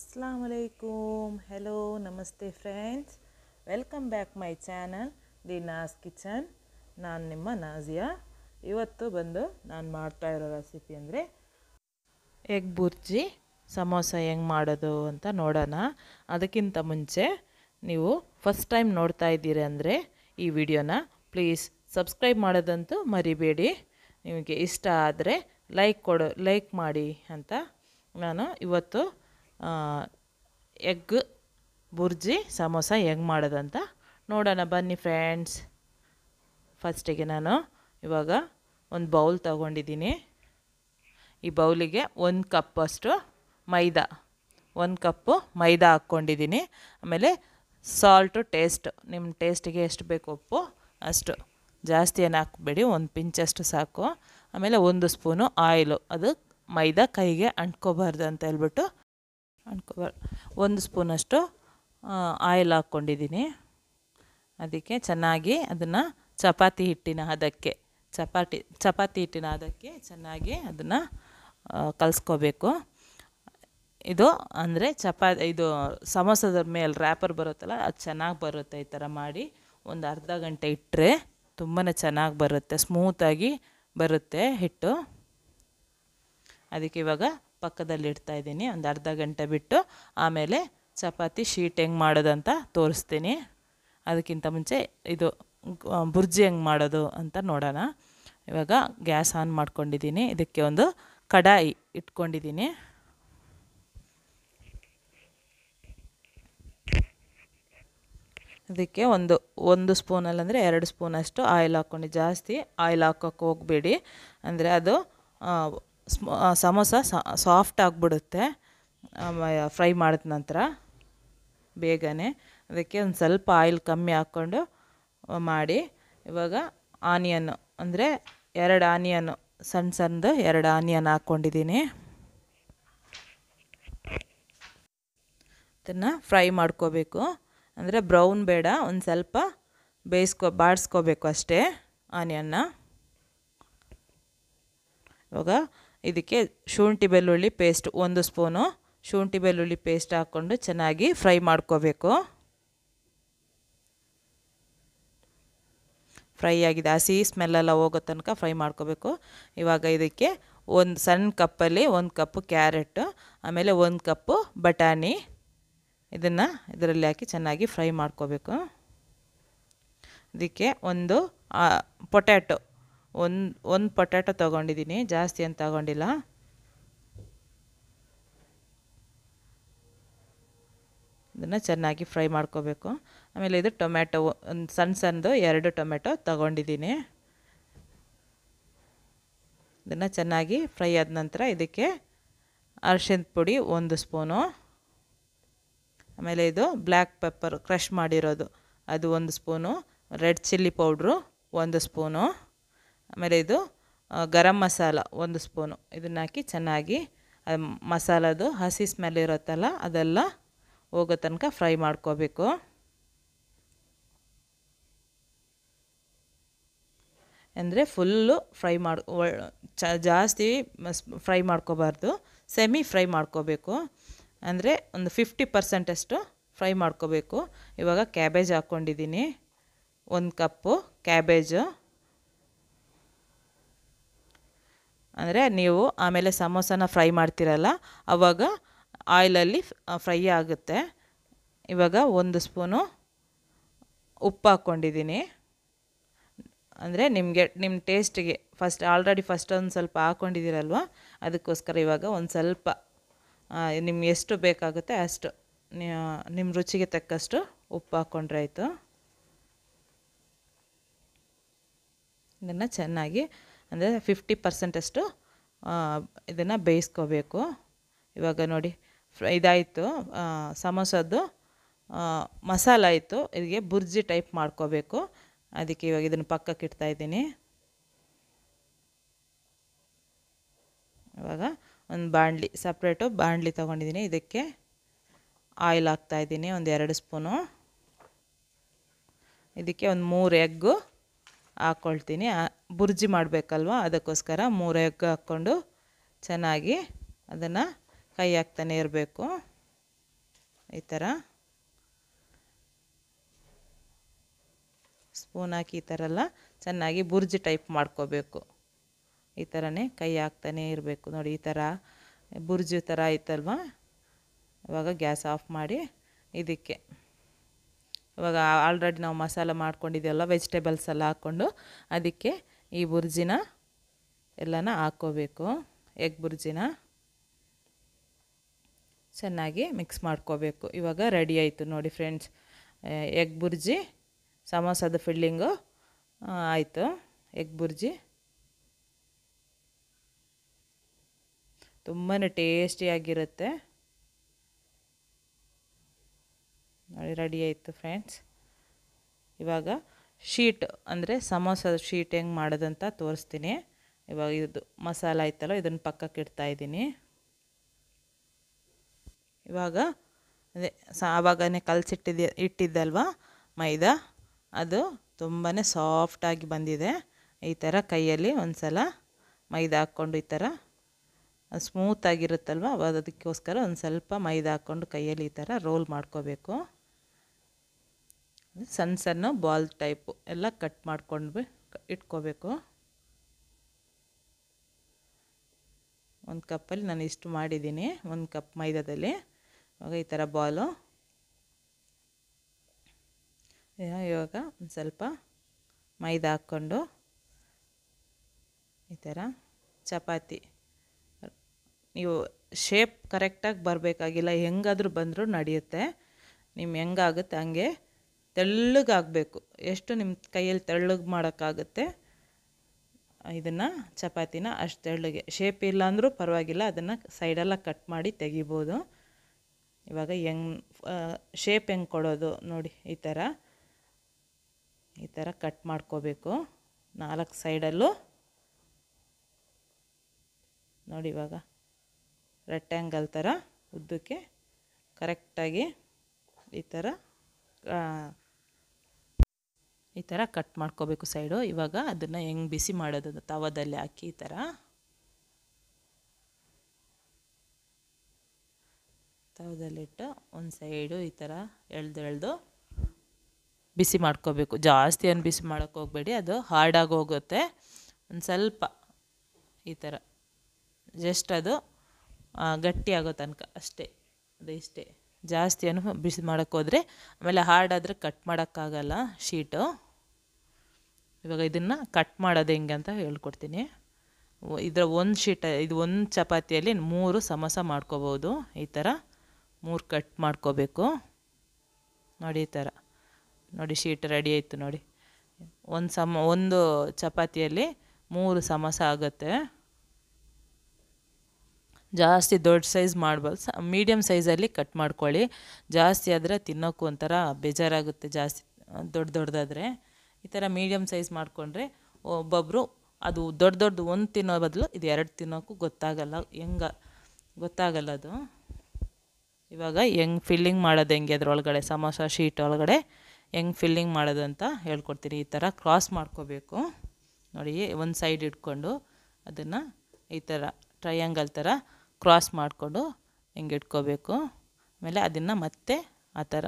ಅಸ್ಲಾಮ್ ಅಲೈಕುಮ್ hello namaste friends welcome back my channel the Naaz kitchen ನಾನು ನಿಮ್ಮ ನಾಜಿಯಾ ಇವತ್ತು ಬಂದು ನಾನು ಮಾಡ್ತಾ ಇರೋ ರೆಸಿಪಿ ಅಂದರೆ ಎಗ್ ಬುರ್ಜಿ ಸಮೋಸ ಹೆಂಗೆ ಮಾಡೋದು ಅಂತ ನೋಡೋಣ ಅದಕ್ಕಿಂತ ಮುಂಚೆ ನೀವು ಫಸ್ಟ್ ಟೈಮ್ ನೋಡ್ತಾ ಇದ್ದೀರಿ ಅಂದರೆ ಈ ವಿಡಿಯೋನ ಪ್ಲೀಸ್ ಸಬ್ಸ್ಕ್ರೈಬ್ ಮಾಡೋದಂತೂ ಮರಿಬೇಡಿ ನಿಮಗೆ ಇಷ್ಟ ಆದರೆ ಲೈಕ್ ಕೊಡು ಲೈಕ್ ಮಾಡಿ ಅಂತ ನಾನು ಇವತ್ತು ಎಗ್ ಬುರ್ಜಿ ಸಮೋಸ ಹೆಂಗೆ ಮಾಡೋದಂತ ನೋಡೋಣ ಬನ್ನಿ ಫ್ರೆಂಡ್ಸ್ ಫಸ್ಟಿಗೆ ನಾನು ಇವಾಗ ಒಂದು ಬೌಲ್ ತಗೊಂಡಿದ್ದೀನಿ ಈ ಬೌಲಿಗೆ ಒಂದು ಕಪ್ಪಷ್ಟು ಮೈದಾ ಒಂದು ಕಪ್ಪು ಮೈದಾ ಹಾಕ್ಕೊಂಡಿದ್ದೀನಿ ಆಮೇಲೆ ಸಾಲ್ಟು ಟೇಸ್ಟ್ ನಿಮ್ಮ ಟೇಸ್ಟಿಗೆ ಎಷ್ಟು ಬೇಕು ಉಪ್ಪು ಅಷ್ಟು ಜಾಸ್ತಿ ಏನು ಹಾಕಬೇಡಿ ಒಂದು ಪಿಂಚಷ್ಟು ಸಾಕು ಆಮೇಲೆ ಒಂದು ಸ್ಪೂನು ಆಯಿಲು ಅದು ಮೈದಾ ಕೈಗೆ ಅಂಟ್ಕೋಬಾರ್ದು ಅಂತ ಹೇಳ್ಬಿಟ್ಟು ಅನ್ಕೋಬಾರ ಒಂದು ಸ್ಪೂನಷ್ಟು ಆಯಿಲ್ ಹಾಕ್ಕೊಂಡಿದ್ದೀನಿ ಅದಕ್ಕೆ ಚೆನ್ನಾಗಿ ಅದನ್ನು ಚಪಾತಿ ಹಿಟ್ಟಿನ ಹದಕ್ಕೆ ಚಪಾತಿ ಚಪಾತಿ ಹಿಟ್ಟಿನ ಹದಕ್ಕೆ ಚೆನ್ನಾಗಿ ಅದನ್ನು ಕಲಿಸ್ಕೋಬೇಕು ಇದು ಅಂದರೆ ಚಪಾ ಇದು ಸಮೋಸದ ಮೇಲೆ ರ್ಯಾಪರ್ ಬರುತ್ತಲ್ಲ ಅದು ಚೆನ್ನಾಗಿ ಬರುತ್ತೆ ಈ ಥರ ಮಾಡಿ ಒಂದು ಅರ್ಧ ಗಂಟೆ ಇಟ್ಟರೆ ತುಂಬಾ ಚೆನ್ನಾಗಿ ಬರುತ್ತೆ ಸ್ಮೂತಾಗಿ ಬರುತ್ತೆ ಹಿಟ್ಟು ಅದಕ್ಕೆ ಇವಾಗ ಪಕ್ಕದಲ್ಲಿ ಇಡ್ತಾ ಇದ್ದೀನಿ ಒಂದು ಅರ್ಧ ಗಂಟೆ ಬಿಟ್ಟು ಆಮೇಲೆ ಚಪಾತಿ ಶೀಟ್ ಹೆಂಗೆ ಮಾಡೋದಂತ ತೋರಿಸ್ತೀನಿ ಅದಕ್ಕಿಂತ ಮುಂಚೆ ಇದು ಬುರ್ಜಿ ಹೆಂಗೆ ಮಾಡೋದು ಅಂತ ನೋಡೋಣ ಇವಾಗ ಗ್ಯಾಸ್ ಆನ್ ಮಾಡ್ಕೊಂಡಿದ್ದೀನಿ ಇದಕ್ಕೆ ಒಂದು ಕಡಾಯಿ ಇಟ್ಕೊಂಡಿದ್ದೀನಿ ಇದಕ್ಕೆ ಒಂದು ಒಂದು ಸ್ಪೂನಲ್ಲಿ ಅಂದರೆ ಎರಡು ಸ್ಪೂನಷ್ಟು ಆಯಿಲ್ ಹಾಕ್ಕೊಂಡು ಜಾಸ್ತಿ ಆಯಿಲ್ ಹಾಕೋಕೆ ಹೋಗಬೇಡಿ ಅಂದರೆ ಅದು ಸಮೋಸ ಸಾಫ್ಟ್ ಆಗಿಬಿಡುತ್ತೆ ಫ್ರೈ ಮಾಡಿದ ನಂತರ ಬೇಗನೆ ಅದಕ್ಕೆ ಒಂದು ಸ್ವಲ್ಪ ಆಯಿಲ್ ಕಮ್ಮಿ ಹಾಕ್ಕೊಂಡು ಮಾಡಿ ಇವಾಗ ಆನಿಯನ್ ಅಂದರೆ ಎರಡು ಆನಿಯನ್ ಸಣ್ಣ ಸಣ್ಣದು ಎರಡು ಆನಿಯನ್ ಹಾಕ್ಕೊಂಡಿದ್ದೀನಿ ಅದನ್ನು ಫ್ರೈ ಮಾಡ್ಕೋಬೇಕು ಅಂದರೆ ಬ್ರೌನ್ ಬೇಡ ಒಂದು ಸ್ವಲ್ಪ ಬೇಯಿಸ್ಕೊ ಬಾಡಿಸ್ಕೋಬೇಕು ಅಷ್ಟೇ ಆನಿಯನ್ನ ಇವಾಗ ಇದಕ್ಕೆ ಶುಂಠಿ ಬೆಳ್ಳುಳ್ಳಿ ಪೇಸ್ಟ್ ಒಂದು ಸ್ಪೂನು ಶುಂಠಿ ಬೆಳ್ಳುಳ್ಳಿ ಪೇಸ್ಟ್ ಹಾಕ್ಕೊಂಡು ಚೆನ್ನಾಗಿ ಫ್ರೈ ಮಾಡ್ಕೋಬೇಕು ಫ್ರೈ ಆಗಿದೆ ಹಸಿ ಸ್ಮೆಲ್ಲೆಲ್ಲ ಹೋಗೋ ತನಕ ಫ್ರೈ ಮಾಡ್ಕೋಬೇಕು ಇವಾಗ ಇದಕ್ಕೆ ಒಂದು ಸಣ್ಣ ಕಪ್ಪಲ್ಲಿ ಒಂದು ಕಪ್ಪು ಕ್ಯಾರೆಟ್ ಆಮೇಲೆ ಒಂದು ಕಪ್ಪು ಬಟಾಣಿ ಇದನ್ನು ಇದರಲ್ಲಿ ಹಾಕಿ ಚೆನ್ನಾಗಿ ಫ್ರೈ ಮಾಡ್ಕೋಬೇಕು ಇದಕ್ಕೆ ಒಂದು ಪೊಟ್ಯಾಟೊ ಒಂದು ಒಂದು ಪೊಟ್ಯಾಟೊ ತೊಗೊಂಡಿದ್ದೀನಿ ಜಾಸ್ತಿ ಏನು ತಗೊಂಡಿಲ್ಲ ಇದನ್ನು ಚೆನ್ನಾಗಿ ಫ್ರೈ ಮಾಡ್ಕೋಬೇಕು ಆಮೇಲೆ ಇದು ಟೊಮೆಟೊ ಒಂದು ಸಣ್ಣ ಸಣ್ಣದು ಎರಡು ಟೊಮೆಟೊ ತಗೊಂಡಿದ್ದೀನಿ ಇದನ್ನು ಚೆನ್ನಾಗಿ ಫ್ರೈ ಆದ ನಂತರ ಇದಕ್ಕೆ ಅರ್ಶಿನ ಪುಡಿ ಒಂದು ಸ್ಪೂನು ಆಮೇಲೆ ಇದು ಬ್ಲ್ಯಾಕ್ ಪೆಪ್ಪರ್ ಕ್ರಷ್ ಮಾಡಿರೋದು ಅದು ಒಂದು ಸ್ಪೂನು ರೆಡ್ ಚಿಲ್ಲಿ ಪೌಡ್ರು ಒಂದು ಸ್ಪೂನು ಆಮೇಲೆ ಇದು ಗರಂ ಮಸಾಲ ಒಂದು ಸ್ಪೂನು ಇದನ್ನ ಹಾಕಿ ಚೆನ್ನಾಗಿ ಮಸಾಲದು ಹಸಿ ಸ್ಮೆಲ್ ಇರುತ್ತಲ್ಲ ಅದೆಲ್ಲ ಹೋಗೋ ತನಕ ಫ್ರೈ ಮಾಡ್ಕೋಬೇಕು ಅಂದರೆ ಫುಲ್ಲು ಫ್ರೈ ಮಾಡಿ ಜಾಸ್ತಿ ಫ್ರೈ ಮಾಡ್ಕೋಬಾರ್ದು ಸೆಮಿ ಫ್ರೈ ಮಾಡ್ಕೋಬೇಕು ಅಂದರೆ ಒಂದು ಫಿಫ್ಟಿ ಪರ್ಸೆಂಟಷ್ಟು ಫ್ರೈ ಮಾಡ್ಕೋಬೇಕು ಇವಾಗ ಕ್ಯಾಬೇಜ್ ಹಾಕ್ಕೊಂಡಿದ್ದೀನಿ ಒಂದು ಕಪ್ಪು ಕ್ಯಾಬೇಜು ಅಂದರೆ ನೀವು ಆಮೇಲೆ ಸಮೋಸನ ಫ್ರೈ ಮಾಡ್ತಿರಲ್ಲ ಆವಾಗ ಆಯಿಲಲ್ಲಿ ಫ್ರೈ ಆಗುತ್ತೆ ಇವಾಗ ಒಂದು ಸ್ಪೂನು ಉಪ್ಪು ಹಾಕ್ಕೊಂಡಿದ್ದೀನಿ ಅಂದರೆ ನಿಮಗೆ ನಿಮ್ಮ ಟೇಸ್ಟಿಗೆ ಫಸ್ಟ್ ಆಲ್ರೆಡಿ ಫಸ್ಟ್ ಒಂದು ಸ್ವಲ್ಪ ಹಾಕ್ಕೊಂಡಿದ್ದೀರಲ್ವ ಅದಕ್ಕೋಸ್ಕರ ಇವಾಗ ಒಂದು ಸ್ವಲ್ಪ ನಿಮ್ಗೆ ಎಷ್ಟು ಬೇಕಾಗುತ್ತೆ ಅಷ್ಟು ನಿಮ್ಮ ರುಚಿಗೆ ತಕ್ಕಷ್ಟು ಉಪ್ಪು ಹಾಕ್ಕೊಂಡ್ರೆ ಆಯಿತು ಇದನ್ನು ಚೆನ್ನಾಗಿ ಅಂದರೆ ಫಿಫ್ಟಿ ಪರ್ಸೆಂಟಷ್ಟು ಇದನ್ನು ಬೇಯಿಸ್ಕೋಬೇಕು ಇವಾಗ ನೋಡಿ ಇದಾಯಿತು ಸಮೋಸದ್ದು ಮಸಾಲ ಆಯಿತು ಇದಕ್ಕೆ ಬುರ್ಜಿ ಟೈಪ್ ಮಾಡ್ಕೋಬೇಕು ಅದಕ್ಕೆ ಇವಾಗ ಇದನ್ನು ಪಕ್ಕಕ್ಕೆ ಇಡ್ತಾ ಇದ್ದೀನಿ ಇವಾಗ ಒಂದು ಬಾಣಲಿ ಸಪ್ರೇಟು ಬಾಣಲಿ ತೊಗೊಂಡಿದ್ದೀನಿ ಇದಕ್ಕೆ ಆಯಿಲ್ ಹಾಕ್ತಾಯಿದ್ದೀನಿ ಒಂದು ಎರಡು ಸ್ಪೂನು ಇದಕ್ಕೆ ಒಂದು ಮೂರು ಎಗ್ಗು ಹಾಕ್ಕೊಳ್ತೀನಿ ಬುರ್ಜಿ ಮಾಡಬೇಕಲ್ವ ಅದಕ್ಕೋಸ್ಕರ ಮೂರೆಗ್ ಹಾಕ್ಕೊಂಡು ಚೆನ್ನಾಗಿ ಅದನ್ನು ಕೈ ಹಾಕ್ತಾನೆ ಇರಬೇಕು ಈ ಥರ ಸ್ಪೂನ್ ಹಾಕಿ ಈ ಥರ ಎಲ್ಲ ಚೆನ್ನಾಗಿ ಬುರ್ಜಿ ಟೈಪ್ ಮಾಡ್ಕೋಬೇಕು ಈ ಥರನೇ ಕೈ ಹಾಕ್ತಾನೇ ಇರಬೇಕು ನೋಡಿ ಈ ಥರ ಬುರ್ಜಿ ಥರ ಆಯ್ತಲ್ವ ಇವಾಗ ಗ್ಯಾಸ್ ಆಫ್ ಮಾಡಿ ಇದಕ್ಕೆ ಇವಾಗ ಆಲ್ರೆಡಿ ನಾವು ಮಸಾಲ ಮಾಡ್ಕೊಂಡಿದ್ದೆಲ್ಲ ವೆಜಿಟೇಬಲ್ಸ್ ಎಲ್ಲ ಹಾಕ್ಕೊಂಡು ಅದಕ್ಕೆ ಈ ಬುರ್ಜಿನ ಎಲ್ಲನ ಹಾಕ್ಕೋಬೇಕು ಎಗ್ ಬುರ್ಜಿನ ಚೆನ್ನಾಗಿ ಮಿಕ್ಸ್ ಮಾಡ್ಕೋಬೇಕು ಇವಾಗ ರೆಡಿ ಆಯಿತು ನೋಡಿ ಫ್ರೆಂಡ್ಸ್ ಎಗ್ ಬುರ್ಜಿ ಸಮೋಸದ ಫಿಲ್ಲಿಂಗು ಆಯಿತು ಎಗ್ ಬುರ್ಜಿ ತುಂಬಾ ಟೇಸ್ಟಿಯಾಗಿರುತ್ತೆ ನೋಡಿ ರೆಡಿ ಆಯಿತು ಫ್ರೆಂಡ್ಸ್ ಇವಾಗ ಶೀಟ್ ಅಂದರೆ ಸಮೋಸ ಶೀಟ್ ಹೆಂಗೆ ಮಾಡೋದಂತ ತೋರಿಸ್ತೀನಿ ಇವಾಗ ಇದು ಮಸಾಲ ಆಯ್ತಲ್ಲ ಇದನ್ನು ಪಕ್ಕಕ್ಕೆ ಇಡ್ತಾ ಇದ್ದೀನಿ ಇವಾಗ ಅದೇ ಸ ಆವಾಗನೇ ಕಲಸಿಟ್ಟಿದ್ದೆ ಇಟ್ಟಿದ್ದಲ್ವ ಮೈದಾ ಅದು ತುಂಬಾ ಸಾಫ್ಟಾಗಿ ಬಂದಿದೆ ಈ ಥರ ಕೈಯಲ್ಲಿ ಒಂದು ಸಲ ಮೈದಾ ಹಾಕ್ಕೊಂಡು ಈ ಥರ ಸ್ಮೂತಾಗಿರುತ್ತಲ್ವ ಅದಕ್ಕೋಸ್ಕರ ಒಂದು ಸ್ವಲ್ಪ ಮೈದಾ ಹಾಕ್ಕೊಂಡು ಕೈಯಲ್ಲಿ ಈ ಥರ ರೋಲ್ ಮಾಡ್ಕೋಬೇಕು ಸಣ್ಣ ಸಣ್ಣ ಬಾಲ್ ಟೈಪು ಎಲ್ಲ ಕಟ್ ಮಾಡ್ಕೊಂಡು ಇಟ್ಕೋಬೇಕು ಒಂದು ಕಪ್ಪಲ್ಲಿ ನಾನು ಇಷ್ಟು ಮಾಡಿದ್ದೀನಿ ಒಂದು ಕಪ್ ಮೈದಾದಲ್ಲಿ ಇವಾಗ ಈ ಥರ ಬಾಲು ಇವಾಗ ಒಂದು ಸ್ವಲ್ಪ ಮೈದಾ ಹಾಕ್ಕೊಂಡು ಈ ಥರ ಚಪಾತಿ ನೀವು ಶೇಪ್ ಕರೆಕ್ಟಾಗಿ ಬರಬೇಕಾಗಿಲ್ಲ ಹೆಂಗಾದರೂ ಬಂದರೂ ನಡೆಯುತ್ತೆ ನಿಮ್ಮ ಹೆಂಗಾಗುತ್ತೆ ಹಂಗೆ ತೆಳ್ಳಗಾಗಬೇಕು ಎಷ್ಟು ನಿಮ್ಮ ಕೈಯಲ್ಲಿ ತೆಳ್ಳಗೆ ಮಾಡೋಕ್ಕಾಗುತ್ತೆ ಇದನ್ನು ಚಪಾತಿನ ಅಷ್ಟು ತೆಳ್ಳಗೆ ಶೇಪ್ ಇಲ್ಲ ಅಂದರೂ ಪರವಾಗಿಲ್ಲ ಅದನ್ನು ಸೈಡೆಲ್ಲ ಕಟ್ ಮಾಡಿ ತೆಗಿಬೋದು ಇವಾಗ ಹೆಂಗೆ ಶೇಪ್ ಹೆಂಗೆ ಕೊಡೋದು ನೋಡಿ ಈ ಥರ ಈ ಥರ ಕಟ್ ಮಾಡ್ಕೋಬೇಕು ನಾಲ್ಕು ಸೈಡಲ್ಲೂ ನೋಡಿ ಇವಾಗ ರೆಕ್ಟ್ಯಾಂಗಲ್ ಥರ ಉದ್ದಕ್ಕೆ ಕರೆಕ್ಟಾಗಿ ಈ ಥರ ಈ ಥರ ಕಟ್ ಮಾಡ್ಕೋಬೇಕು ಸೈಡು ಇವಾಗ ಅದನ್ನು ಹೆಂಗೆ ಬಿಸಿ ಮಾಡೋದು ತವದಲ್ಲಿ ಹಾಕಿ ಈ ಥರ ತವದಲ್ಲಿಟ್ಟು ಒಂದು ಸೈಡು ಈ ಥರ ಎಳ್ದು ಎಳ್ದು ಬಿಸಿ ಮಾಡ್ಕೋಬೇಕು ಜಾಸ್ತಿ ಏನು ಬಿಸಿ ಮಾಡೋಕ್ಕೆ ಅದು ಹಾರ್ಡಾಗಿ ಹೋಗುತ್ತೆ ಒಂದು ಸ್ವಲ್ಪ ಈ ಥರ ಜಸ್ಟ್ ಅದು ಗಟ್ಟಿ ಆಗೋ ತನಕ ಅಷ್ಟೇ ಅದು ಇಷ್ಟೇ ಜಾಸ್ತಿ ಏನು ಬಿಸಿ ಮಾಡೋಕ್ಕೋದ್ರೆ ಆಮೇಲೆ ಹಾರ್ಡಾದರೆ ಕಟ್ ಮಾಡೋಕ್ಕಾಗಲ್ಲ ಶೀಟು ಇವಾಗ ಇದನ್ನು ಕಟ್ ಮಾಡೋದು ಹೆಂಗೆ ಅಂತ ಹೇಳ್ಕೊಡ್ತೀನಿ ಇದರ ಒಂದು ಶೀಟ ಇದು ಒಂದು ಚಪಾತಿಯಲ್ಲಿ ಮೂರು ಸಮೋಸ ಮಾಡ್ಕೋಬೋದು ಈ ಥರ ಮೂರು ಕಟ್ ಮಾಡ್ಕೋಬೇಕು ನೋಡಿ ಈ ಥರ ನೋಡಿ ಶೀಟ್ ರೆಡಿ ಆಯಿತು ನೋಡಿ ಒಂದು ಸಮ ಒಂದು ಚಪಾತಿಯಲ್ಲಿ ಮೂರು ಸಮಸ ಆಗುತ್ತೆ ಜಾಸ್ತಿ ದೊಡ್ಡ ಸೈಜ್ ಮಾಡ್ಬೋದು ಸ ಮೀಡಿಯಮ್ ಸೈಜಲ್ಲಿ ಕಟ್ ಮಾಡ್ಕೊಳ್ಳಿ ಜಾಸ್ತಿ ಆದರೆ ತಿನ್ನೋಕ್ಕೂ ಒಂಥರ ಬೇಜಾರಾಗುತ್ತೆ ಜಾಸ್ತಿ ದೊಡ್ಡ ದೊಡ್ಡದಾದರೆ ಈ ಥರ ಮೀಡಿಯಮ್ ಸೈಜ್ ಮಾಡಿಕೊಂಡ್ರೆ ಒಬ್ಬೊಬ್ಬರು ಅದು ದೊಡ್ಡ ದೊಡ್ಡದು ಒಂದು ತಿನ್ನೋ ಬದಲು ಇದು ಎರಡು ತಿನ್ನೋಕ್ಕೂ ಗೊತ್ತಾಗಲ್ಲ ಹೆಂಗ ಗೊತ್ತಾಗಲ್ಲ ಅದು ಇವಾಗ ಹೆಂಗ್ ಫಿಲ್ಲಿಂಗ್ ಮಾಡೋದು ಹೆಂಗೆ ಅದರೊಳಗಡೆ ಸಮೋಸ ಶೀಟ್ ಒಳಗಡೆ ಹೆಂಗೆ ಫಿಲ್ಲಿಂಗ್ ಮಾಡೋದು ಅಂತ ಹೇಳ್ಕೊಡ್ತೀನಿ ಈ ಥರ ಕ್ರಾಸ್ ಮಾಡ್ಕೋಬೇಕು ನೋಡಿ ಒಂದು ಸೈಡ್ ಇಟ್ಕೊಂಡು ಅದನ್ನು ಈ ಥರ ಟ್ರೈಯಾಂಗಲ್ ಥರ ಕ್ರಾಸ್ ಮಾಡಿಕೊಂಡು ಹಿಂಗೆ ಇಟ್ಕೋಬೇಕು ಆಮೇಲೆ ಅದನ್ನು ಮತ್ತೆ ಆ ಥರ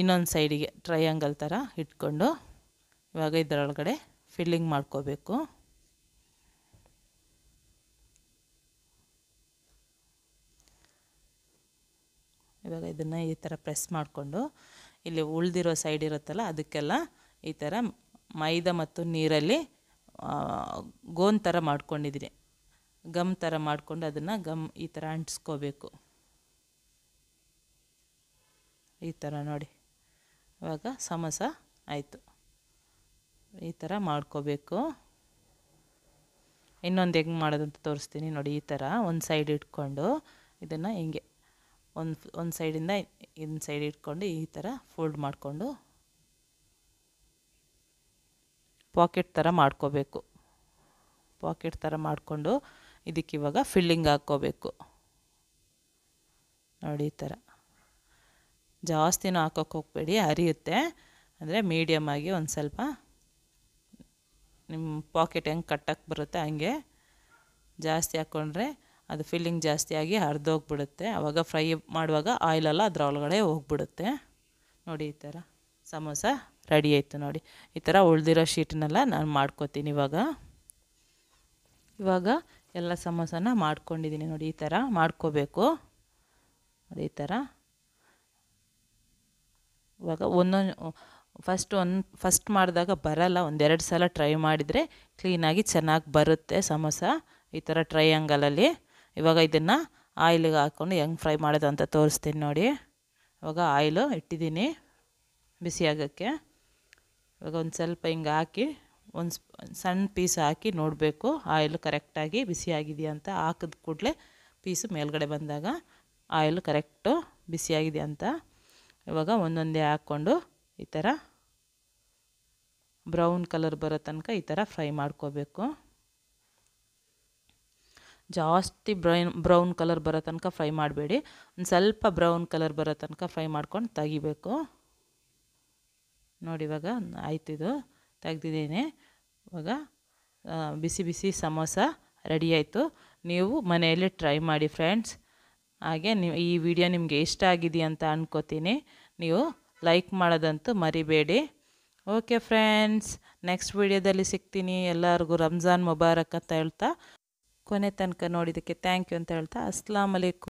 ಇನ್ನೊಂದು ಸೈಡಿಗೆ ಟ್ರಯಾಂಗಲ್ ಥರ ಇಟ್ಕೊಂಡು ಇವಾಗ ಇದರೊಳಗಡೆ ಫಿಲ್ಲಿಂಗ್ ಮಾಡ್ಕೋಬೇಕು ಇವಾಗ ಇದನ್ನು ಈ ಥರ ಪ್ರೆಸ್ ಮಾಡಿಕೊಂಡು ಇಲ್ಲಿ ಉಳಿದಿರೋ ಸೈಡ್ ಇರುತ್ತಲ್ಲ ಅದಕ್ಕೆಲ್ಲ ಈ ಥರ ಮೈದಾ ಮತ್ತು ನೀರಲ್ಲಿ ಗೋನ್ ಥರ ಮಾಡ್ಕೊಂಡಿದ್ದೀನಿ ಗಮ್ ಥರ ಮಾಡಿಕೊಂಡು ಅದನ್ನು ಗಮ್ ಈ ಥರ ಅಂಟಿಸ್ಕೋಬೇಕು ಈ ಥರ ನೋಡಿ ಇವಾಗ ಸಮೋಸ ಆಯಿತು ಈ ಥರ ಮಾಡ್ಕೋಬೇಕು ಇನ್ನೊಂದು ಹೆಂಗೆ ಮಾಡೋದಂತ ತೋರಿಸ್ತೀನಿ ನೋಡಿ ಈ ಥರ ಒಂದು ಸೈಡ್ ಇಟ್ಕೊಂಡು ಇದನ್ನು ಹಿಂಗೆ ಒಂದು ಒಂದು ಸೈಡಿಂದ ಇನ್ನೊಂದು ಸೈಡ್ ಇಟ್ಕೊಂಡು ಈ ಥರ ಫೋಲ್ಡ್ ಮಾಡಿಕೊಂಡು ಪಾಕೆಟ್ ಥರ ಮಾಡ್ಕೋಬೇಕು ಪಾಕೆಟ್ ಥರ ಮಾಡಿಕೊಂಡು ಇದಕ್ಕೆ ಇವಾಗ ಫಿಲ್ಲಿಂಗ್ ಹಾಕ್ಕೋಬೇಕು ನೋಡಿ ಈ ಥರ ಜಾಸ್ತಿನೂ ಹಾಕೋಕೆ ಹೋಗಬೇಡಿ ಹರಿಯುತ್ತೆ ಅಂದರೆ ಮೀಡಿಯಮ್ ಆಗಿ ಒಂದು ಸ್ವಲ್ಪ ನಿಮ್ಮ ಪಾಕೆಟ್ ಹೆಂಗೆ ಕಟ್ಟಕ್ಕೆ ಬರುತ್ತೆ ಹಂಗೆ ಜಾಸ್ತಿ ಹಾಕ್ಕೊಂಡ್ರೆ ಅದು ಫಿಲ್ಲಿಂಗ್ ಜಾಸ್ತಿಯಾಗಿ ಹರಿದೋಗ್ಬಿಡುತ್ತೆ ಆವಾಗ ಫ್ರೈ ಮಾಡುವಾಗ ಆಯಿಲೆಲ್ಲ ಅದರ ಒಳಗಡೆ ಹೋಗ್ಬಿಡುತ್ತೆ ನೋಡಿ ಈ ಥರ ಸಮೋಸ ರೆಡಿ ಆಯಿತು ನೋಡಿ ಈ ಥರ ಉಳಿದಿರೋ ಶೀಟ್ನೆಲ್ಲ ನಾನು ಮಾಡ್ಕೋತೀನಿ ಇವಾಗ ಇವಾಗ ಎಲ್ಲ ಸಮೋಸನ ಮಾಡ್ಕೊಂಡಿದ್ದೀನಿ ನೋಡಿ ಈ ಥರ ಮಾಡ್ಕೋಬೇಕು ನೋಡಿ ಈ ಥರ ಇವಾಗ ಒಂದೊಂದು ಫಸ್ಟ್ ಒಂದು ಫಸ್ಟ್ ಮಾಡಿದಾಗ ಬರಲ್ಲ ಒಂದೆರಡು ಸಲ ಟ್ರೈ ಮಾಡಿದರೆ ಕ್ಲೀನಾಗಿ ಚೆನ್ನಾಗಿ ಬರುತ್ತೆ ಸಮೋಸ ಈ ಥರ ಟ್ರಯಾಂಗಲಲ್ಲಿ ಇವಾಗ ಇದನ್ನು ಆಯಿಲಿಗೆ ಹಾಕ್ಕೊಂಡು ಹೆಂಗೆ ಫ್ರೈ ಮಾಡೋದು ಅಂತ ತೋರಿಸ್ತೀನಿ ನೋಡಿ ಇವಾಗ ಆಯಿಲು ಇಟ್ಟಿದ್ದೀನಿ ಬಿಸಿ ಆಗೋಕ್ಕೆ ಇವಾಗ ಒಂದು ಸ್ವಲ್ಪ ಹಿಂಗೆ ಹಾಕಿ ಒಂದು ಸಣ್ಣ ಪೀಸ್ ಹಾಕಿ ನೋಡಬೇಕು ಆಯಿಲ್ ಕರೆಕ್ಟಾಗಿ ಬಿಸಿಯಾಗಿದೆಯಾ ಅಂತ ಹಾಕಿದ ಕೂಡಲೇ ಪೀಸು ಮೇಲ್ಗಡೆ ಬಂದಾಗ ಆಯಿಲ್ ಕರೆಕ್ಟು ಬಿಸಿಯಾಗಿದೆ ಅಂತ ಇವಾಗ ಒಂದೊಂದೇ ಹಾಕ್ಕೊಂಡು ಈ ಥರ ಬ್ರೌನ್ ಕಲರ್ ಬರೋ ತನಕ ಈ ಥರ ಫ್ರೈ ಮಾಡ್ಕೋಬೇಕು ಜಾಸ್ತಿ ಬ್ರೈನ್ ಬ್ರೌನ್ ಕಲರ್ ಬರೋ ತನಕ ಫ್ರೈ ಮಾಡಬೇಡಿ ಒಂದು ಸ್ವಲ್ಪ ಬ್ರೌನ್ ಕಲರ್ ಬರೋ ತನಕ ಫ್ರೈ ಮಾಡ್ಕೊಂಡು ತೆಗಿಬೇಕು ನೋಡಿ ಇವಾಗ ಆಯ್ತು ತೆಗ್ದಿದ್ದೀನಿ ಇವಾಗ ಬಿಸಿ ಬಿಸಿ ಸಮೋಸ ಆಯಿತು ನೀವು ಮನೆಯಲ್ಲಿ ಟ್ರೈ ಮಾಡಿ ಫ್ರೆಂಡ್ಸ್ ಹಾಗೆ ನೀವು ಈ ವಿಡಿಯೋ ನಿಮಗೆ ಇಷ್ಟ ಆಗಿದೆಯಾ ಅಂತ ಅಂದ್ಕೋತೀನಿ ನೀವು ಲೈಕ್ ಮಾಡೋದಂತೂ ಮರಿಬೇಡಿ ಓಕೆ ಫ್ರೆಂಡ್ಸ್ ನೆಕ್ಸ್ಟ್ ವಿಡಿಯೋದಲ್ಲಿ ಸಿಗ್ತೀನಿ ಎಲ್ಲರಿಗೂ ರಂಜಾನ್ ಮುಬಾರಕ್ ಅಂತ ಹೇಳ್ತಾ ಕೊನೆ ತನಕ ನೋಡಿದ್ದಕ್ಕೆ ಥ್ಯಾಂಕ್ ಯು ಅಂತ ಹೇಳ್ತಾ ಅಸ್ಲಾಂ ಅಲೈಕು